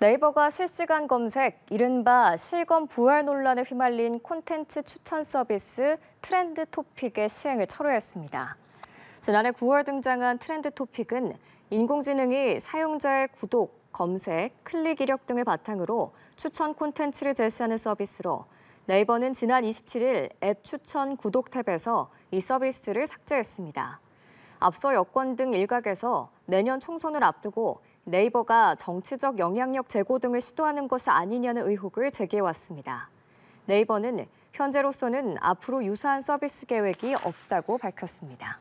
네이버가 실시간 검색, 이른바 실검 부활 논란에 휘말린 콘텐츠 추천 서비스 트렌드 토픽의 시행을 철회했습니다. 지난해 9월 등장한 트렌드 토픽은 인공지능이 사용자의 구독, 검색, 클릭 이력 등을 바탕으로 추천 콘텐츠를 제시하는 서비스로 네이버는 지난 27일 앱 추천 구독 탭에서 이 서비스를 삭제했습니다. 앞서 여권 등 일각에서 내년 총선을 앞두고 네이버가 정치적 영향력 제고 등을 시도하는 것이 아니냐는 의혹을 제기해왔습니다. 네이버는 현재로서는 앞으로 유사한 서비스 계획이 없다고 밝혔습니다.